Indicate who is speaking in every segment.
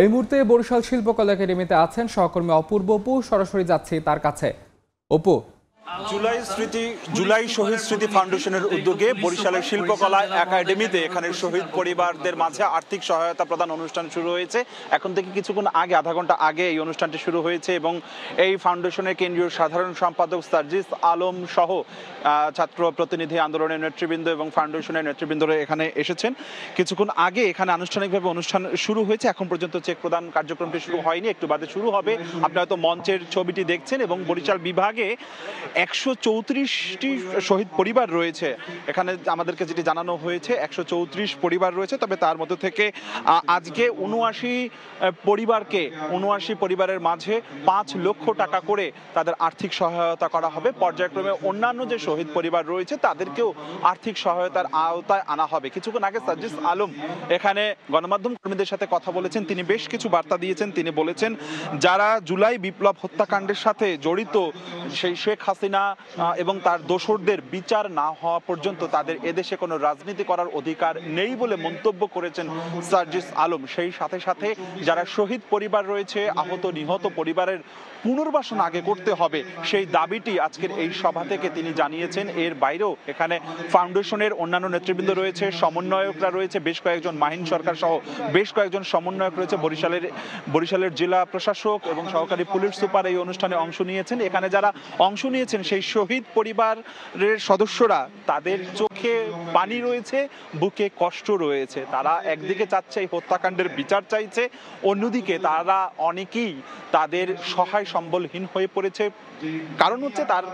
Speaker 1: এই মুহূর্তে বরিশাল শিল্পকলা একাডেমিতে আছেন সহকর্মী অপূর্ব অপু সরাসরি যাচ্ছি তার কাছে অপু জুলাই স্মৃতি জুলাই শহীদ স্মৃতি ফাউন্ডেশনের উদ্যোগে বরিশালের শিল্পকলা একাডেমিতে এখানে শহীদ পরিবারদের মাঝে আর্থিক সহায়তা প্রদান অনুষ্ঠান শুরু হয়েছে এখন থেকে কিছুক্ষণ আগে আধা ঘন্টা আগে এই অনুষ্ঠানটি শুরু হয়েছে এবং এই ফাউন্ডেশনের কেন্দ্রীয় সাধারণ সম্পাদক সার্জিস আলম সহ ছাত্র প্রতিনিধি আন্দোলনের নেতৃবৃন্দ এবং ফাউন্ডেশনের নেতৃবৃন্দরা এখানে এসেছেন কিছুক্ষণ আগে এখানে আনুষ্ঠানিকভাবে অনুষ্ঠান শুরু হয়েছে এখন পর্যন্ত চেক প্রদান কার্যক্রমটি শুরু হয়নি একটু বাদে শুরু হবে আপনি হয়তো মঞ্চের ছবিটি দেখছেন এবং বরিশাল বিভাগে একশো চৌত্রিশটি শহীদ পরিবার রয়েছে এখানে আমাদেরকে যেটি জানানো হয়েছে একশো চৌত্রিশ পরিবার রয়েছে তবে তার মধ্যে থেকে আজকে উনআশি পরিবারকে উনআশি পরিবারের মাঝে পাঁচ লক্ষ টাকা করে তাদের আর্থিক সহায়তা করা হবে পর্যায়ক্রমে অন্যান্য যে শহীদ পরিবার রয়েছে তাদেরকেও আর্থিক সহায়তার আওতায় আনা হবে কিছুক্ষণ আগে সাজিস আলম এখানে গণমাধ্যম কর্মীদের সাথে কথা বলেছেন তিনি বেশ কিছু বার্তা দিয়েছেন তিনি বলেছেন যারা জুলাই বিপ্লব হত্যাকাণ্ডের সাথে জড়িত সেই শেখ হাসিনা হাসিনা এবং তার দোসরদের বিচার না হওয়া পর্যন্ত তাদের এদেশে কোনো রাজনীতি করার অধিকার নেই বলে মন্তব্য করেছেন সার্জিস আলম সেই সাথে সাথে যারা শহীদ পরিবার রয়েছে আহত নিহত পরিবারের পুনর্বাসন আগে করতে হবে সেই দাবিটি আজকের এই সভা থেকে তিনি জানিয়েছেন এর বাইরেও এখানে ফাউন্ডেশনের অন্যান্য নেতৃবৃন্দ রয়েছে সমন্বয়করা রয়েছে বেশ কয়েকজন মাহিন সরকার সহ বেশ কয়েকজন সমন্বয়ক রয়েছে বরিশালের বরিশালের জেলা প্রশাসক এবং সহকারী পুলিশ সুপার এই অনুষ্ঠানে অংশ নিয়েছেন এখানে যারা অংশ নিয়েছেন রয়েছেন সেই শহীদ পরিবারের সদস্যরা তাদের চোখে পানি রয়েছে বুকে কষ্ট রয়েছে তারা একদিকে চাচ্ছে এই হত্যাকাণ্ডের বিচার চাইছে অন্যদিকে তারা অনেকেই তাদের সহায় সম্বলহীন হয়ে পড়েছে কারণ হচ্ছে তার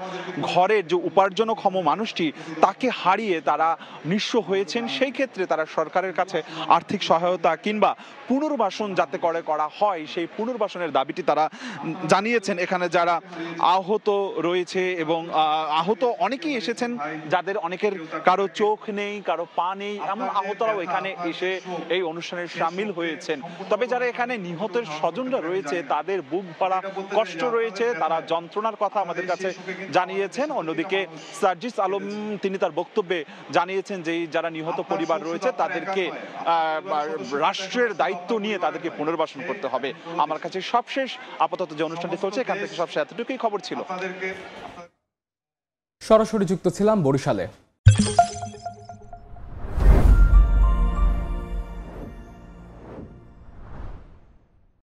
Speaker 1: ঘরের যে উপার্জনক্ষম মানুষটি তাকে হারিয়ে তারা নিঃস্ব হয়েছেন সেই ক্ষেত্রে তারা সরকারের কাছে আর্থিক সহায়তা কিংবা পুনর্বাসন যাতে করে করা হয় সেই পুনর্বাসনের দাবিটি তারা জানিয়েছেন এখানে যারা আহত রয়েছে এবং আহত অনেকেই এসেছেন যাদের অনেকের কারো চোখ নেই কারো পা নেই এমন আহতরাও এখানে এসে এই অনুষ্ঠানে সামিল হয়েছেন তবে যারা এখানে নিহতের স্বজনরা রয়েছে তাদের বুক ভরা কষ্ট রয়েছে তারা যন্ত্রণার কথা আমাদের কাছে জানিয়েছেন অন্যদিকে সার্জিস আলম তিনি তার বক্তব্যে জানিয়েছেন যে যারা নিহত পরিবার রয়েছে তাদেরকে রাষ্ট্রের দায়িত্ব নিয়ে তাদেরকে পুনর্বাসন করতে হবে আমার কাছে সবশেষ আপাতত যে অনুষ্ঠানটি চলছে এখান থেকে সবশেষ এতটুকুই খবর ছিল সরাসরি যুক্ত ছিলাম বরিশালে